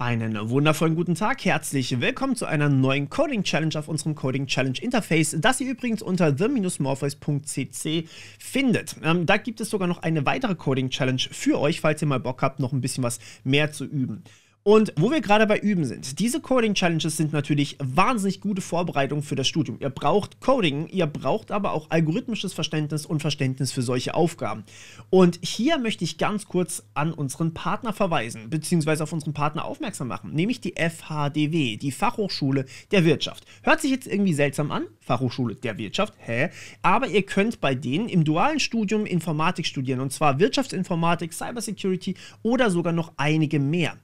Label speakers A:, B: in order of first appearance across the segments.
A: Einen wundervollen guten Tag, herzlich willkommen zu einer neuen Coding Challenge auf unserem Coding Challenge Interface, das ihr übrigens unter the-morpheus.cc findet. Ähm, da gibt es sogar noch eine weitere Coding Challenge für euch, falls ihr mal Bock habt, noch ein bisschen was mehr zu üben. Und wo wir gerade bei Üben sind, diese Coding-Challenges sind natürlich wahnsinnig gute Vorbereitungen für das Studium. Ihr braucht Coding, ihr braucht aber auch algorithmisches Verständnis und Verständnis für solche Aufgaben. Und hier möchte ich ganz kurz an unseren Partner verweisen, beziehungsweise auf unseren Partner aufmerksam machen, nämlich die FHDW, die Fachhochschule der Wirtschaft. Hört sich jetzt irgendwie seltsam an, Fachhochschule der Wirtschaft, hä? Aber ihr könnt bei denen im dualen Studium Informatik studieren, und zwar Wirtschaftsinformatik, Cybersecurity oder sogar noch einige mehr.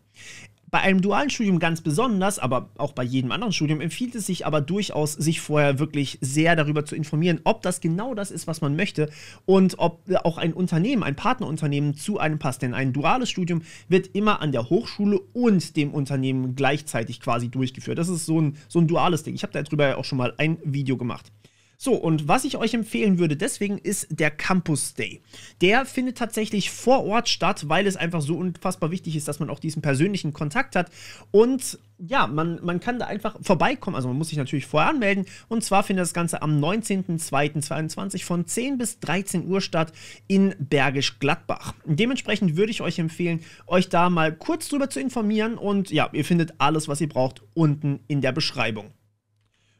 A: Bei einem dualen Studium ganz besonders, aber auch bei jedem anderen Studium empfiehlt es sich aber durchaus, sich vorher wirklich sehr darüber zu informieren, ob das genau das ist, was man möchte und ob äh, auch ein Unternehmen, ein Partnerunternehmen zu einem passt. Denn ein duales Studium wird immer an der Hochschule und dem Unternehmen gleichzeitig quasi durchgeführt. Das ist so ein, so ein duales Ding. Ich habe darüber ja auch schon mal ein Video gemacht. So, und was ich euch empfehlen würde deswegen ist der Campus Day. Der findet tatsächlich vor Ort statt, weil es einfach so unfassbar wichtig ist, dass man auch diesen persönlichen Kontakt hat. Und ja, man, man kann da einfach vorbeikommen. Also man muss sich natürlich vorher anmelden. Und zwar findet das Ganze am 19.02.2022 von 10 bis 13 Uhr statt in Bergisch Gladbach. Dementsprechend würde ich euch empfehlen, euch da mal kurz drüber zu informieren. Und ja, ihr findet alles, was ihr braucht, unten in der Beschreibung.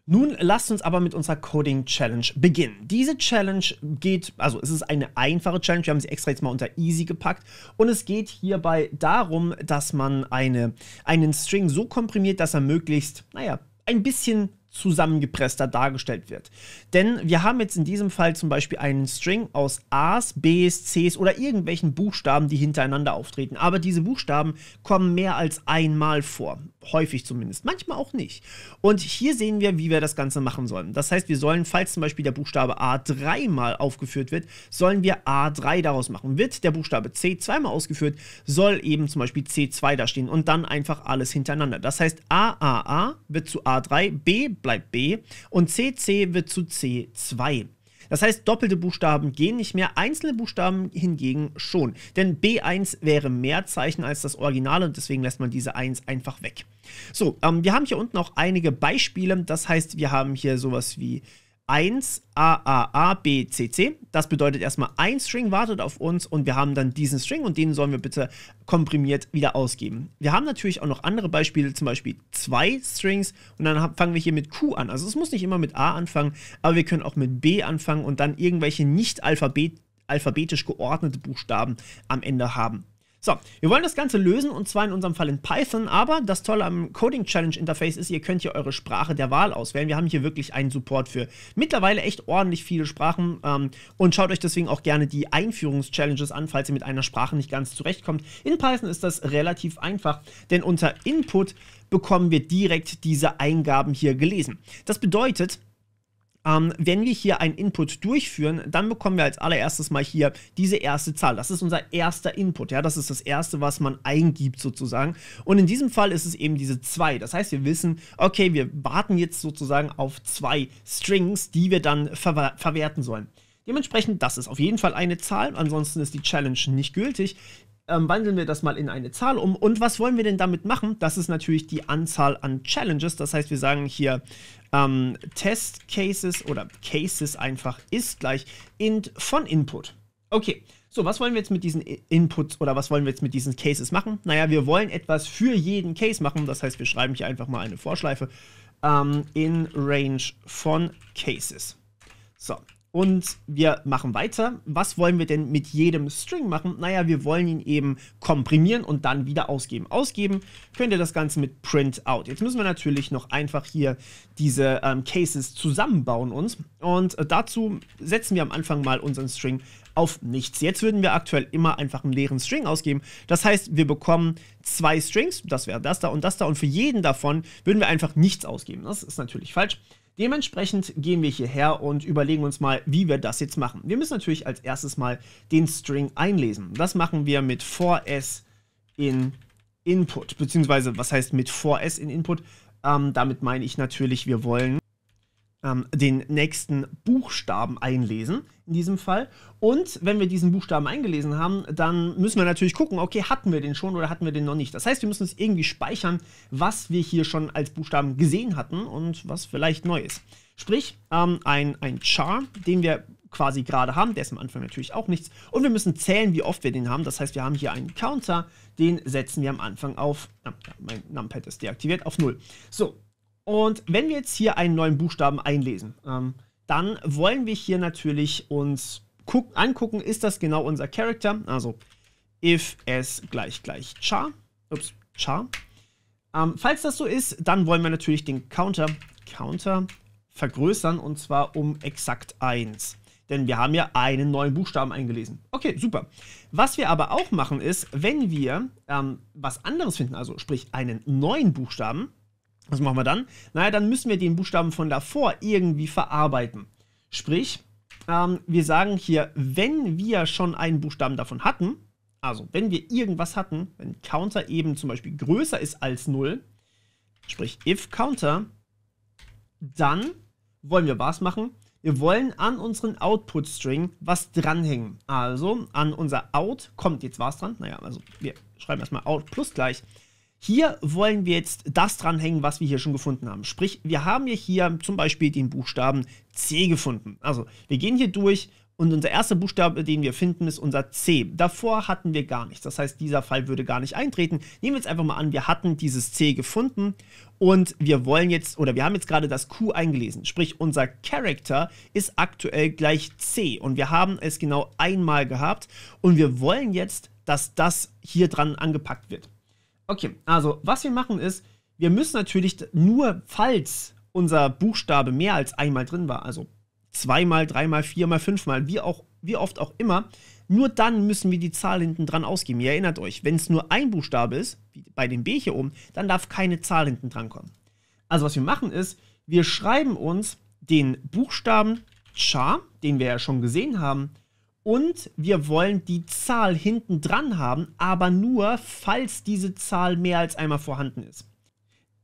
A: Nun lasst uns aber mit unserer Coding Challenge beginnen. Diese Challenge geht, also es ist eine einfache Challenge, wir haben sie extra jetzt mal unter easy gepackt und es geht hierbei darum, dass man eine, einen String so komprimiert, dass er möglichst, naja, ein bisschen zusammengepresster dargestellt wird. Denn wir haben jetzt in diesem Fall zum Beispiel einen String aus A's, B's, C's oder irgendwelchen Buchstaben, die hintereinander auftreten. Aber diese Buchstaben kommen mehr als einmal vor häufig zumindest, manchmal auch nicht. Und hier sehen wir, wie wir das Ganze machen sollen. Das heißt, wir sollen, falls zum Beispiel der Buchstabe A dreimal aufgeführt wird, sollen wir A3 daraus machen. Wird der Buchstabe C zweimal ausgeführt, soll eben zum Beispiel C2 da stehen und dann einfach alles hintereinander. Das heißt, AAA wird zu A3, B bleibt B und CC wird zu C2. Das heißt, doppelte Buchstaben gehen nicht mehr, einzelne Buchstaben hingegen schon. Denn B1 wäre mehr Zeichen als das Originale und deswegen lässt man diese 1 einfach weg. So, ähm, wir haben hier unten auch einige Beispiele. Das heißt, wir haben hier sowas wie 1 AAABCC. Das bedeutet erstmal, ein String wartet auf uns und wir haben dann diesen String und den sollen wir bitte komprimiert wieder ausgeben. Wir haben natürlich auch noch andere Beispiele, zum Beispiel zwei Strings und dann fangen wir hier mit Q an. Also es muss nicht immer mit A anfangen, aber wir können auch mit B anfangen und dann irgendwelche nicht alphabet alphabetisch geordnete Buchstaben am Ende haben. So, wir wollen das Ganze lösen und zwar in unserem Fall in Python, aber das Tolle am Coding Challenge Interface ist, ihr könnt hier eure Sprache der Wahl auswählen. Wir haben hier wirklich einen Support für mittlerweile echt ordentlich viele Sprachen ähm, und schaut euch deswegen auch gerne die Einführungs-Challenges an, falls ihr mit einer Sprache nicht ganz zurechtkommt. In Python ist das relativ einfach, denn unter Input bekommen wir direkt diese Eingaben hier gelesen. Das bedeutet, ähm, wenn wir hier einen Input durchführen, dann bekommen wir als allererstes mal hier diese erste Zahl. Das ist unser erster Input. Ja, das ist das erste, was man eingibt sozusagen. Und in diesem Fall ist es eben diese 2. Das heißt, wir wissen, okay, wir warten jetzt sozusagen auf zwei Strings, die wir dann ver verwerten sollen. Dementsprechend, das ist auf jeden Fall eine Zahl, ansonsten ist die Challenge nicht gültig ähm, wandeln wir das mal in eine Zahl um. Und was wollen wir denn damit machen? Das ist natürlich die Anzahl an Challenges. Das heißt, wir sagen hier ähm, Test Cases oder Cases einfach ist gleich int von Input. Okay. So, was wollen wir jetzt mit diesen Inputs oder was wollen wir jetzt mit diesen Cases machen? Naja, wir wollen etwas für jeden Case machen. Das heißt, wir schreiben hier einfach mal eine Vorschleife ähm, in Range von Cases. So, und wir machen weiter. Was wollen wir denn mit jedem String machen? Naja, wir wollen ihn eben komprimieren und dann wieder ausgeben. Ausgeben könnt ihr das Ganze mit Printout. Jetzt müssen wir natürlich noch einfach hier diese ähm, Cases zusammenbauen uns. Und äh, dazu setzen wir am Anfang mal unseren String auf nichts. Jetzt würden wir aktuell immer einfach einen leeren String ausgeben. Das heißt, wir bekommen zwei Strings, das wäre das da und das da. Und für jeden davon würden wir einfach nichts ausgeben. Das ist natürlich falsch. Dementsprechend gehen wir hierher und überlegen uns mal, wie wir das jetzt machen. Wir müssen natürlich als erstes mal den String einlesen. Das machen wir mit 4s in Input, beziehungsweise was heißt mit 4s in Input? Ähm, damit meine ich natürlich, wir wollen ähm, den nächsten Buchstaben einlesen, in diesem Fall. Und wenn wir diesen Buchstaben eingelesen haben, dann müssen wir natürlich gucken, okay, hatten wir den schon oder hatten wir den noch nicht. Das heißt, wir müssen uns irgendwie speichern, was wir hier schon als Buchstaben gesehen hatten und was vielleicht neu ist. Sprich, ähm, ein, ein Char, den wir quasi gerade haben. Der ist am Anfang natürlich auch nichts. Und wir müssen zählen, wie oft wir den haben. Das heißt, wir haben hier einen Counter, den setzen wir am Anfang auf, äh, mein Numpad ist deaktiviert, auf 0. So, und wenn wir jetzt hier einen neuen Buchstaben einlesen, ähm, dann wollen wir hier natürlich uns angucken, ist das genau unser Character? Also if s gleich gleich char, ups, char. Ähm, falls das so ist, dann wollen wir natürlich den Counter, Counter vergrößern und zwar um exakt 1. Denn wir haben ja einen neuen Buchstaben eingelesen. Okay, super. Was wir aber auch machen ist, wenn wir ähm, was anderes finden, also sprich einen neuen Buchstaben, was machen wir dann? Naja, dann müssen wir den Buchstaben von davor irgendwie verarbeiten. Sprich, ähm, wir sagen hier, wenn wir schon einen Buchstaben davon hatten, also wenn wir irgendwas hatten, wenn Counter eben zum Beispiel größer ist als 0, sprich if Counter, dann wollen wir was machen? Wir wollen an unseren Output-String was dranhängen. Also an unser Out kommt jetzt was dran. Naja, also wir schreiben erstmal Out plus gleich hier wollen wir jetzt das dranhängen, was wir hier schon gefunden haben. Sprich, wir haben hier zum Beispiel den Buchstaben C gefunden. Also wir gehen hier durch und unser erster Buchstabe, den wir finden, ist unser C. Davor hatten wir gar nichts. Das heißt, dieser Fall würde gar nicht eintreten. Nehmen wir jetzt einfach mal an, wir hatten dieses C gefunden und wir wollen jetzt, oder wir haben jetzt gerade das Q eingelesen. Sprich, unser Character ist aktuell gleich C und wir haben es genau einmal gehabt und wir wollen jetzt, dass das hier dran angepackt wird. Okay, also was wir machen ist, wir müssen natürlich nur, falls unser Buchstabe mehr als einmal drin war, also zweimal, dreimal, viermal, fünfmal, wie, auch, wie oft auch immer, nur dann müssen wir die Zahl hinten dran ausgeben. Ihr erinnert euch, wenn es nur ein Buchstabe ist, wie bei dem B hier oben, dann darf keine Zahl hinten dran kommen. Also was wir machen ist, wir schreiben uns den Buchstaben Cha, den wir ja schon gesehen haben, und wir wollen die Zahl hinten dran haben, aber nur, falls diese Zahl mehr als einmal vorhanden ist.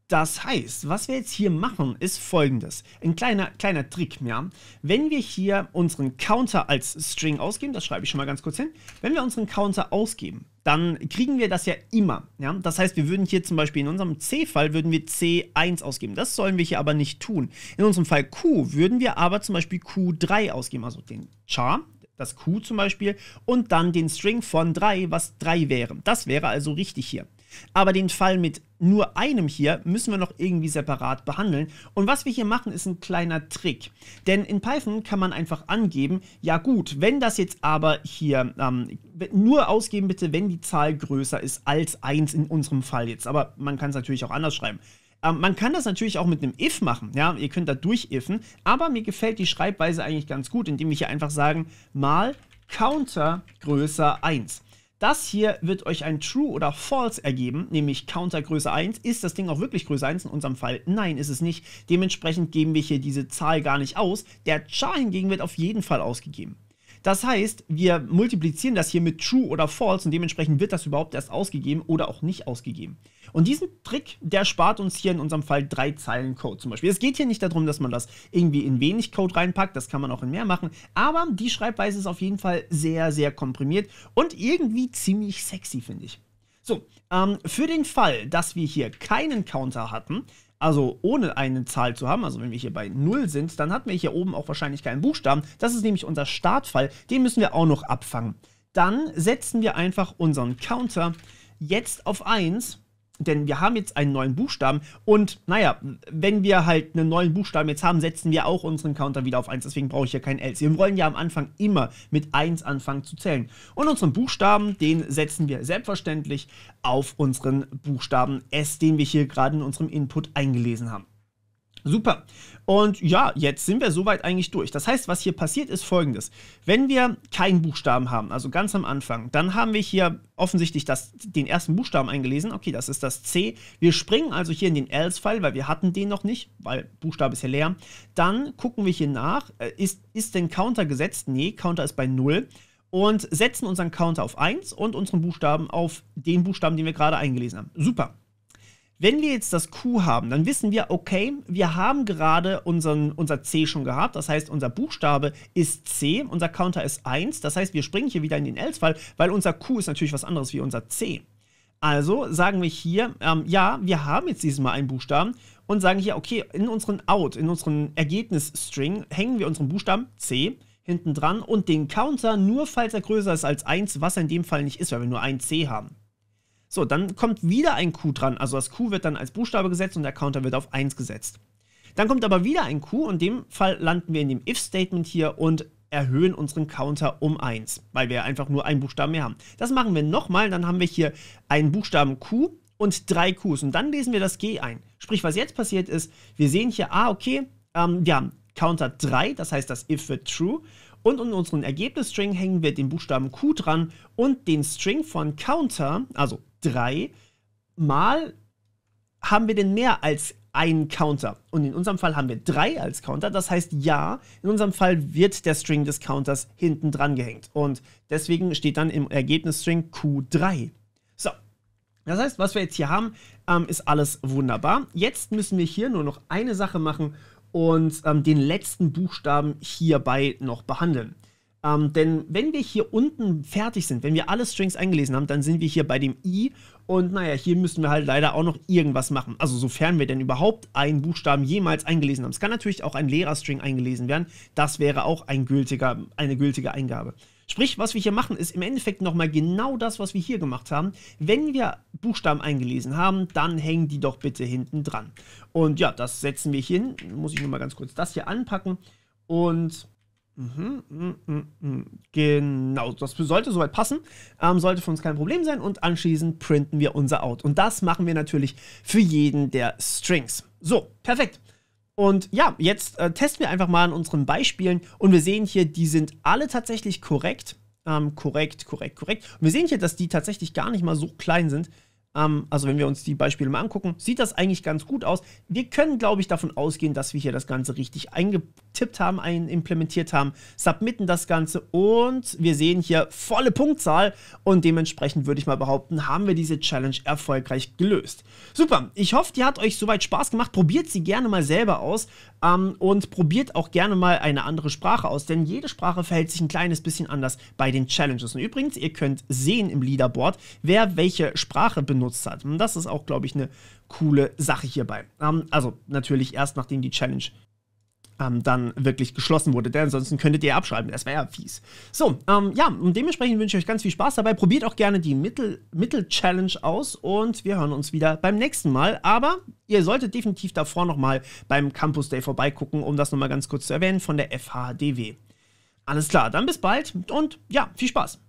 A: Das heißt, was wir jetzt hier machen, ist folgendes. Ein kleiner, kleiner Trick, ja. Wenn wir hier unseren Counter als String ausgeben, das schreibe ich schon mal ganz kurz hin, wenn wir unseren Counter ausgeben, dann kriegen wir das ja immer. Ja? Das heißt, wir würden hier zum Beispiel in unserem C-Fall würden wir C1 ausgeben. Das sollen wir hier aber nicht tun. In unserem Fall Q würden wir aber zum Beispiel Q3 ausgeben, also den Char, das Q zum Beispiel, und dann den String von 3, was 3 wäre. Das wäre also richtig hier. Aber den Fall mit nur einem hier müssen wir noch irgendwie separat behandeln. Und was wir hier machen, ist ein kleiner Trick. Denn in Python kann man einfach angeben, ja gut, wenn das jetzt aber hier, ähm, nur ausgeben bitte, wenn die Zahl größer ist als 1 in unserem Fall jetzt. Aber man kann es natürlich auch anders schreiben. Ähm, man kann das natürlich auch mit einem if machen, ja, ihr könnt da durchiffen, aber mir gefällt die Schreibweise eigentlich ganz gut, indem wir hier einfach sagen, mal Counter größer 1. Das hier wird euch ein True oder False ergeben, nämlich Counter größer 1. Ist das Ding auch wirklich größer 1 in unserem Fall? Nein, ist es nicht. Dementsprechend geben wir hier diese Zahl gar nicht aus. Der Char hingegen wird auf jeden Fall ausgegeben. Das heißt, wir multiplizieren das hier mit True oder False und dementsprechend wird das überhaupt erst ausgegeben oder auch nicht ausgegeben. Und diesen Trick, der spart uns hier in unserem Fall drei Zeilen Code zum Beispiel. Es geht hier nicht darum, dass man das irgendwie in wenig Code reinpackt, das kann man auch in mehr machen, aber die Schreibweise ist auf jeden Fall sehr, sehr komprimiert und irgendwie ziemlich sexy, finde ich. So, ähm, für den Fall, dass wir hier keinen Counter hatten, also ohne eine Zahl zu haben, also wenn wir hier bei 0 sind, dann hatten wir hier oben auch wahrscheinlich keinen Buchstaben. Das ist nämlich unser Startfall, den müssen wir auch noch abfangen. Dann setzen wir einfach unseren Counter jetzt auf 1 denn wir haben jetzt einen neuen Buchstaben und naja, wenn wir halt einen neuen Buchstaben jetzt haben, setzen wir auch unseren Counter wieder auf 1. Deswegen brauche ich ja kein Else. Wir wollen ja am Anfang immer mit 1 anfangen zu zählen. Und unseren Buchstaben, den setzen wir selbstverständlich auf unseren Buchstaben S, den wir hier gerade in unserem Input eingelesen haben. Super. Und ja, jetzt sind wir soweit eigentlich durch. Das heißt, was hier passiert, ist folgendes. Wenn wir keinen Buchstaben haben, also ganz am Anfang, dann haben wir hier offensichtlich das, den ersten Buchstaben eingelesen. Okay, das ist das C. Wir springen also hier in den Else-File, weil wir hatten den noch nicht, weil Buchstabe ist ja leer. Dann gucken wir hier nach, äh, ist, ist denn Counter gesetzt? Nee, Counter ist bei 0 und setzen unseren Counter auf 1 und unseren Buchstaben auf den Buchstaben, den wir gerade eingelesen haben. Super. Wenn wir jetzt das Q haben, dann wissen wir, okay, wir haben gerade unseren, unser C schon gehabt. Das heißt, unser Buchstabe ist C, unser Counter ist 1. Das heißt, wir springen hier wieder in den Else-Fall, weil unser Q ist natürlich was anderes wie unser C. Also sagen wir hier, ähm, ja, wir haben jetzt dieses Mal einen Buchstaben und sagen hier, okay, in unseren Out, in unseren Ergebnis-String hängen wir unseren Buchstaben C hinten dran und den Counter nur, falls er größer ist als 1, was er in dem Fall nicht ist, weil wir nur ein C haben. So, dann kommt wieder ein Q dran. Also das Q wird dann als Buchstabe gesetzt und der Counter wird auf 1 gesetzt. Dann kommt aber wieder ein Q und in dem Fall landen wir in dem If-Statement hier und erhöhen unseren Counter um 1, weil wir einfach nur einen Buchstaben mehr haben. Das machen wir nochmal, dann haben wir hier einen Buchstaben Q und drei Qs und dann lesen wir das G ein. Sprich, was jetzt passiert ist, wir sehen hier, ah, okay, ähm, wir haben Counter 3, das heißt, das If wird True und in unseren Ergebnisstring hängen wir den Buchstaben Q dran und den String von Counter, also drei. Mal haben wir denn mehr als einen Counter. Und in unserem Fall haben wir drei als Counter. Das heißt, ja, in unserem Fall wird der String des Counters hinten dran gehängt. Und deswegen steht dann im Ergebnisstring Q3. So. Das heißt, was wir jetzt hier haben, ähm, ist alles wunderbar. Jetzt müssen wir hier nur noch eine Sache machen und ähm, den letzten Buchstaben hierbei noch behandeln. Ähm, denn wenn wir hier unten fertig sind, wenn wir alle Strings eingelesen haben, dann sind wir hier bei dem i und naja, hier müssen wir halt leider auch noch irgendwas machen. Also sofern wir denn überhaupt einen Buchstaben jemals eingelesen haben. Es kann natürlich auch ein leerer String eingelesen werden. Das wäre auch ein gültiger, eine gültige Eingabe. Sprich, was wir hier machen, ist im Endeffekt nochmal genau das, was wir hier gemacht haben. Wenn wir Buchstaben eingelesen haben, dann hängen die doch bitte hinten dran. Und ja, das setzen wir hier hin. Muss ich nur mal ganz kurz das hier anpacken. Und Mhm, mh, mh, mh. Genau, das sollte soweit passen. Ähm, sollte für uns kein Problem sein. Und anschließend printen wir unser Out. Und das machen wir natürlich für jeden der Strings. So, perfekt. Und ja, jetzt äh, testen wir einfach mal an unseren Beispielen. Und wir sehen hier, die sind alle tatsächlich korrekt. Ähm, korrekt, korrekt, korrekt. Und wir sehen hier, dass die tatsächlich gar nicht mal so klein sind. Ähm, also wenn wir uns die Beispiele mal angucken, sieht das eigentlich ganz gut aus. Wir können, glaube ich, davon ausgehen, dass wir hier das Ganze richtig eingetippt haben, ein implementiert haben, submitten das Ganze und wir sehen hier volle Punktzahl und dementsprechend würde ich mal behaupten, haben wir diese Challenge erfolgreich gelöst. Super, ich hoffe, die hat euch soweit Spaß gemacht. Probiert sie gerne mal selber aus ähm, und probiert auch gerne mal eine andere Sprache aus, denn jede Sprache verhält sich ein kleines bisschen anders bei den Challenges. Und übrigens, ihr könnt sehen im Leaderboard, wer welche Sprache benutzt genutzt hat. Und das ist auch, glaube ich, eine coole Sache hierbei. Ähm, also natürlich erst nachdem die Challenge ähm, dann wirklich geschlossen wurde, denn ansonsten könntet ihr abschreiben. Das wäre ja fies. So, ähm, ja, und dementsprechend wünsche ich euch ganz viel Spaß dabei. Probiert auch gerne die Mittel-Challenge Mittel aus und wir hören uns wieder beim nächsten Mal. Aber ihr solltet definitiv davor nochmal beim Campus Day vorbeigucken, um das nochmal ganz kurz zu erwähnen, von der FHDW. Alles klar, dann bis bald und ja, viel Spaß.